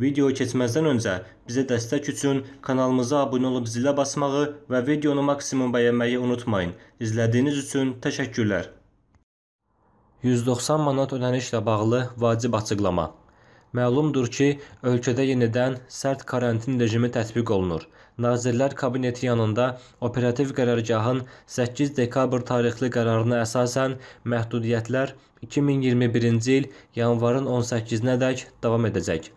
Videoyu keçməzdən öncə bizə dəstək üçün kanalımıza abunə olub zilə basmağı və videonu maksimum bəyənməyi unutmayın. İzlədiyiniz üçün təşəkkürlər. 190 manat ödənişlə bağlı vacib açıqlama. Məlumdur ki, ölkədə yenidən sərt karantin rejimi tətbiq olunur. Nazirlər Kabineti yanında operativ qərargahın 8 dekabr tarixli qərarına əsasən məhdudiyyətlər 2021-ci il yanvarın 18-nədək davam edəcək.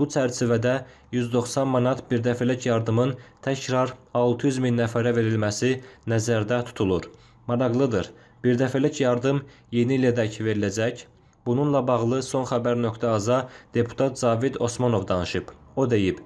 Bu çərçivədə 190 manat birdəfəlik yardımın təkrar 600 min nəfərə verilməsi nəzərdə tutulur. Maraqlıdır, birdəfəlik yardım yeni ilədək veriləcək. Bununla bağlı son xəbər.az-a deputat Cavid Osmanov danışıb. O deyib: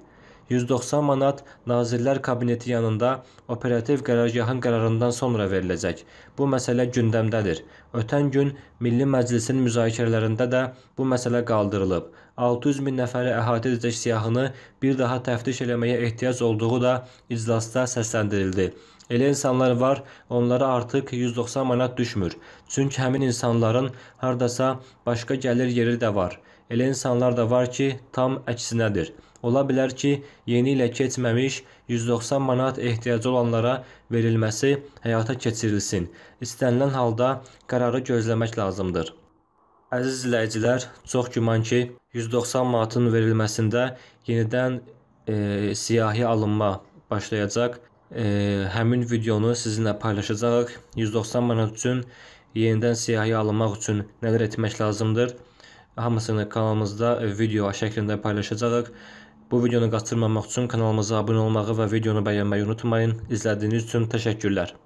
190 manat Nazirlər Kabineti yanında operativ qərargahın qərarından sonra veriləcək. Bu məsələ gündəmdədir. Ötən gün Milli Məclisin müzakirələrində də bu məsələ qaldırılıb. 600 min nəfəri əhatə edəcək siyahını bir daha təftiş eləməyə ehtiyac olduğu da iclasda səsləndirildi. Elə insanlar var, onlara artıq 190 manat düşmür. Çünki həmin insanların hardasa başqa gəlir yeri də var. Elə insanlar da var ki, tam əksinədir. Ola bilər ki, yeni ilə keçməmiş 190 manat ehtiyacı olanlara verilməsi həyata keçirilsin. İstənilən halda qərarı gözləmək lazımdır. Əziz izləyicilər, çox güman ki, 190 manatın verilməsində yenidən e, siyahi alınma başlayacaq. E, həmin videonu sizinlə paylaşacağıq. 190 manat üçün yenidən siyahi alınmaq üçün nələr etmək lazımdır? Hamısını kanalımızda video şəklində paylaşacağıq. Bu videonu qaçırmamaq üçün kanalımıza abunə olmağı və videonu bəyənməyi unutmayın. İzlədiyiniz üçün təşəkkürlər.